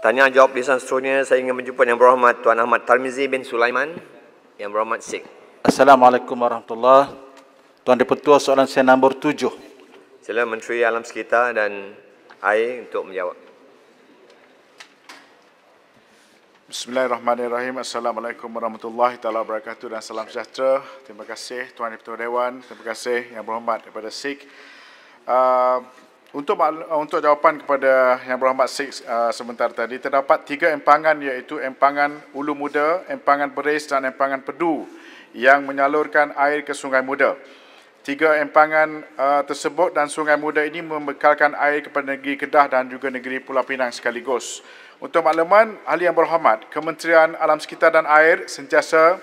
Tanya jawab di sana. seterusnya saya ingin menjumpa yang berhormat Tuan Ahmad Tarmizi bin Sulaiman yang berhormat Sik. Assalamualaikum warahmatullahi Tuan Dipertua soalan saya nombor tujuh. Sila Menteri Alam Sekitar dan air untuk menjawab. Bismillahirrahmanirrahim. Assalamualaikum warahmatullahi taala wabarakatuh dan salam sejahtera. Terima kasih Tuan Dipertua Dewan, terima kasih yang berhormat kepada Sik. Uh, untuk untuk jawapan kepada Yang Berhormat Six uh, sebentar tadi, terdapat tiga empangan iaitu empangan Ulu Muda, empangan Beris dan empangan Pedu yang menyalurkan air ke Sungai Muda. Tiga empangan uh, tersebut dan Sungai Muda ini membekalkan air kepada negeri Kedah dan juga negeri Pulau Pinang sekaligus. Untuk makluman, Ahli Yang Berhormat, Kementerian Alam Sekitar dan Air sentiasa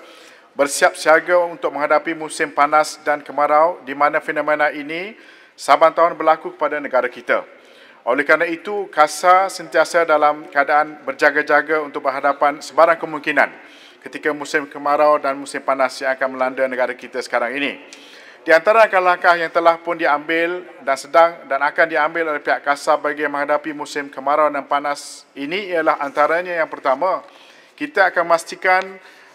bersiap siaga untuk menghadapi musim panas dan kemarau di mana fenomena ini Saban tahun berlaku kepada negara kita. Oleh kerana itu, KASA sentiasa dalam keadaan berjaga-jaga untuk berhadapan sebarang kemungkinan ketika musim kemarau dan musim panas yang akan melanda negara kita sekarang ini. Di antara langkah-langkah yang telah pun diambil dan sedang dan akan diambil oleh pihak KASA bagi menghadapi musim kemarau dan panas ini ialah antaranya yang pertama, kita akan memastikan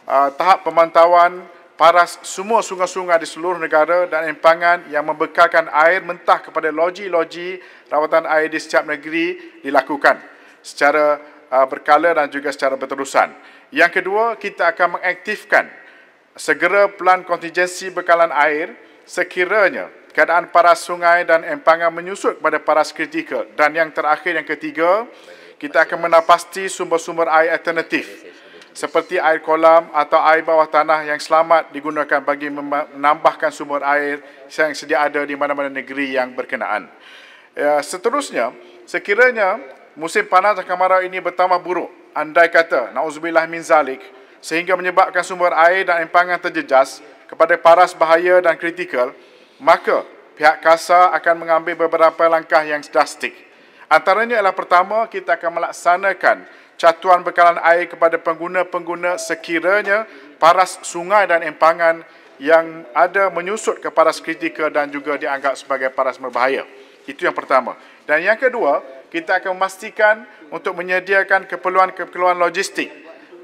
uh, tahap pemantauan paras semua sungai-sungai di seluruh negara dan empangan yang membekalkan air mentah kepada loji-loji rawatan air di setiap negeri dilakukan secara uh, berkala dan juga secara berterusan. Yang kedua, kita akan mengaktifkan segera pelan kontingensi bekalan air sekiranya keadaan paras sungai dan empangan menyusut kepada paras kritikal. Dan yang terakhir, yang ketiga, kita akan menapasti sumber-sumber air alternatif seperti air kolam atau air bawah tanah yang selamat digunakan bagi menambahkan sumber air yang sedia ada di mana-mana negeri yang berkenaan. Ya, seterusnya, sekiranya musim panas dan kemarau ini bertambah buruk, andai kata, na'uzubillah min zalik, sehingga menyebabkan sumber air dan empangan terjejas kepada paras bahaya dan kritikal, maka pihak KASA akan mengambil beberapa langkah yang drastik. Antaranya adalah pertama, kita akan melaksanakan catuan bekalan air kepada pengguna-pengguna sekiranya paras sungai dan empangan yang ada menyusut ke paras kritikal dan juga dianggap sebagai paras berbahaya. Itu yang pertama. Dan yang kedua, kita akan memastikan untuk menyediakan keperluan-keperluan logistik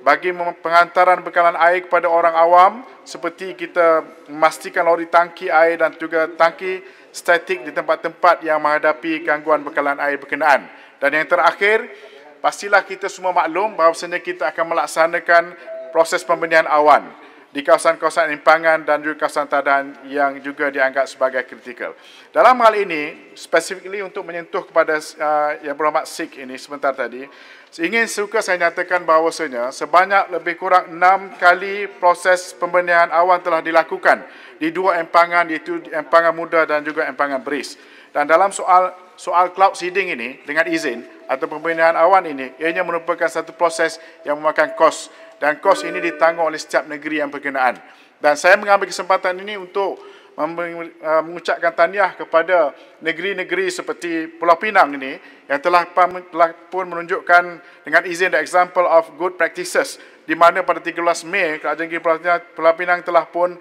bagi pengantaran bekalan air kepada orang awam seperti kita memastikan lori tangki air dan juga tangki statik di tempat-tempat yang menghadapi gangguan bekalan air berkenaan. Dan yang terakhir, pastilah kita semua maklum bahawa sebenarnya kita akan melaksanakan proses pembenihan awan di kawasan-kawasan impangan dan juga kawasan tadan yang juga dianggap sebagai kritikal. Dalam hal ini, specifically untuk menyentuh kepada uh, yang berhormat Sikh ini sebentar tadi, ingin suka saya nyatakan bahawasanya sebanyak lebih kurang enam kali proses pembenihan awan telah dilakukan di dua empangan iaitu empangan muda dan juga empangan beris. Dan dalam soal soal cloud seeding ini dengan izin, atau pembinaan awan ini ianya merupakan satu proses yang memakan kos dan kos ini ditanggung oleh setiap negeri yang berkenaan dan saya mengambil kesempatan ini untuk eh, mengucapkan tahniah kepada negeri-negeri seperti Pulau Pinang ini yang telah pun menunjukkan dengan izin the example of good practices di mana pada 13 Mei Kerajaan Negeri Pulau Pinang telah pun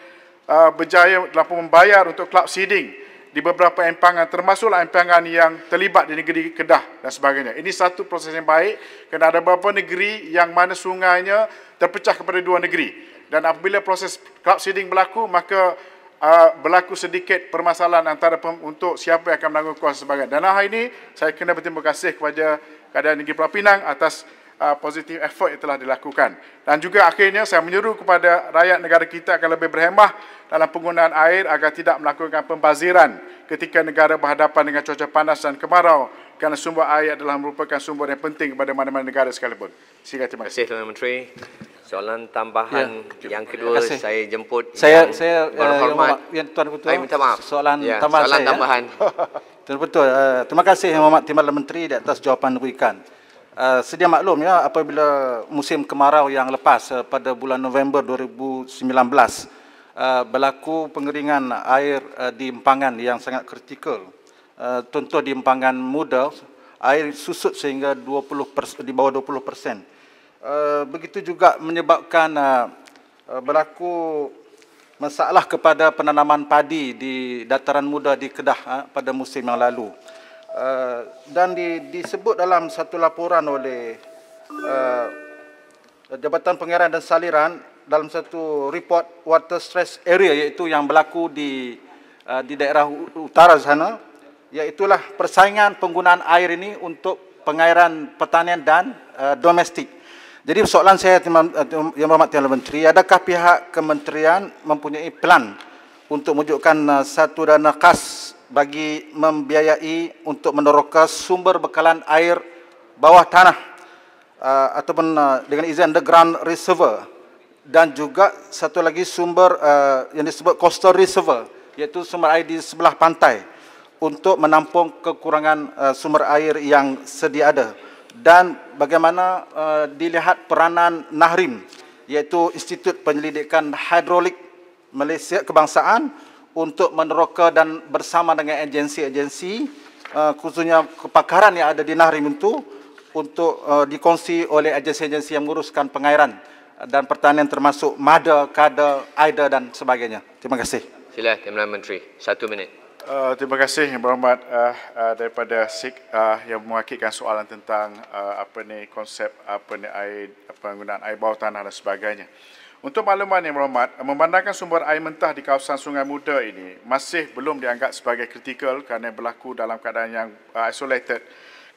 eh, berjaya telah pun membayar untuk club seeding di beberapa empangan termasuklah empangan yang terlibat di negeri Kedah dan sebagainya. Ini satu proses yang baik kerana ada beberapa negeri yang mana sungainya terpecah kepada dua negeri. Dan apabila proses club seeding berlaku, maka uh, berlaku sedikit permasalahan antara pem- untuk siapa yang akan menanggung kuasa sebagainya. Dan hari ini, saya kena berterima kasih kepada keadaan negeri Pulau Pinang atas uh, positif effort yang telah dilakukan. Dan juga akhirnya, saya menyeru kepada rakyat negara kita akan lebih berhemah dalam penggunaan air agar tidak melakukan pembaziran ketika negara berhadapan dengan cuaca panas dan kemarau kerana sumber air adalah merupakan sumber yang penting kepada mana-mana negara sekalipun. terima kasih. Terima kasih Tuan Menteri. Soalan tambahan ya. yang kedua saya jemput saya, yang saya, berhormat. Eh, yang, yang Tuan Ketua, saya minta maaf. Soalan, ya, tambahan, soalan saya, ya. tambahan ya. Tuan Ketua, uh, eh, terima kasih Yang Mohamad Timbalan Menteri di atas jawapan Rukan. Uh, eh, sedia maklum ya apabila musim kemarau yang lepas uh, pada bulan November 2019 Uh, berlaku pengeringan air uh, di empangan yang sangat kritikal. Uh, contoh di empangan muda, air susut sehingga 20%, di bawah 20%. Begitu juga menyebabkan berlaku masalah kepada penanaman padi di dataran muda di Kedah pada musim yang lalu. Dan disebut dalam satu laporan oleh Jabatan Pengairan dan Saliran dalam satu report water stress area iaitu yang berlaku di uh, di daerah utara sana iaitu persaingan penggunaan air ini untuk pengairan pertanian dan uh, domestik. Jadi soalan saya uh, yang berhormat Tuan Menteri, adakah pihak kementerian mempunyai pelan untuk menunjukkan uh, satu dana khas bagi membiayai untuk meneroka sumber bekalan air bawah tanah uh, ataupun uh, dengan izin underground reservoir dan juga satu lagi sumber uh, yang disebut coastal reservoir iaitu sumber air di sebelah pantai untuk menampung kekurangan uh, sumber air yang sedia ada dan bagaimana uh, dilihat peranan Nahrim iaitu Institut Penyelidikan Hidrolik Malaysia Kebangsaan untuk meneroka dan bersama dengan agensi-agensi uh, khususnya kepakaran yang ada di Nahrim itu untuk uh, dikongsi oleh agensi-agensi yang menguruskan pengairan dan pertanian termasuk MADA, KADA, AIDA dan sebagainya. Terima kasih. Sila, Timbalan Menteri. Satu minit. Uh, terima kasih Yang Berhormat uh, uh, daripada SIK uh, yang mewakilkan soalan tentang uh, apa ni konsep apa ni air penggunaan air bawah tanah dan sebagainya. Untuk makluman Yang Berhormat, uh, memandangkan sumber air mentah di kawasan Sungai Muda ini masih belum dianggap sebagai kritikal kerana berlaku dalam keadaan yang uh, isolated.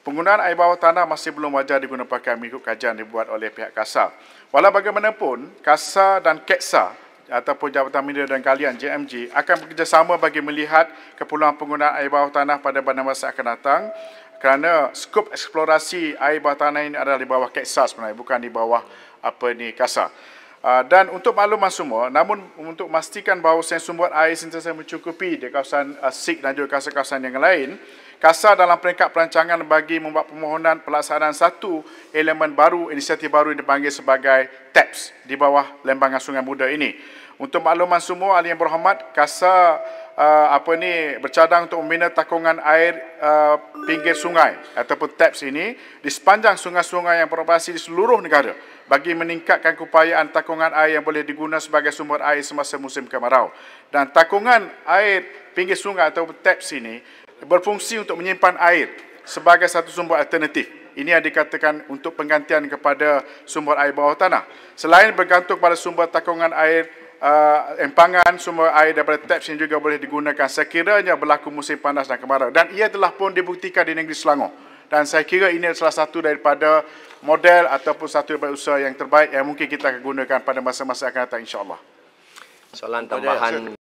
Penggunaan air bawah tanah masih belum wajar digunakan mengikut kajian dibuat oleh pihak KASA. Walau bagaimanapun, KASA dan KEKSA ataupun Jabatan Minda dan Kalian JMG akan bekerjasama bagi melihat keperluan penggunaan air bawah tanah pada bandar masa akan datang kerana skop eksplorasi air bawah tanah ini adalah di bawah KEKSA sebenarnya, bukan di bawah apa ini KASA. Ah, dan untuk makluman semua, namun untuk memastikan bahawa sumber air sentiasa mencukupi di kawasan ah, SIG dan juga kawasan-kawasan yang lain, kasar dalam peringkat perancangan bagi membuat permohonan pelaksanaan satu elemen baru, inisiatif baru yang dipanggil sebagai TAPS e di bawah lembangan Sungai Muda ini. Untuk makluman semua, ahli yang berhormat, kasar uh, apa ni bercadang untuk membina takungan air uh, pinggir sungai ataupun TAPS e ini di sepanjang sungai-sungai yang beroperasi di seluruh negara bagi meningkatkan keupayaan takungan air yang boleh digunakan sebagai sumber air semasa musim kemarau. Dan takungan air pinggir sungai atau TAPS e ini berfungsi untuk menyimpan air sebagai satu sumber alternatif. Ini yang dikatakan untuk penggantian kepada sumber air bawah tanah. Selain bergantung pada sumber takungan air uh, empangan, sumber air daripada taps yang juga boleh digunakan sekiranya berlaku musim panas dan kemarau. Dan ia telah pun dibuktikan di negeri Selangor. Dan saya kira ini salah satu daripada model ataupun satu daripada usaha yang terbaik yang mungkin kita akan gunakan pada masa-masa akan datang insyaAllah. Soalan tambahan...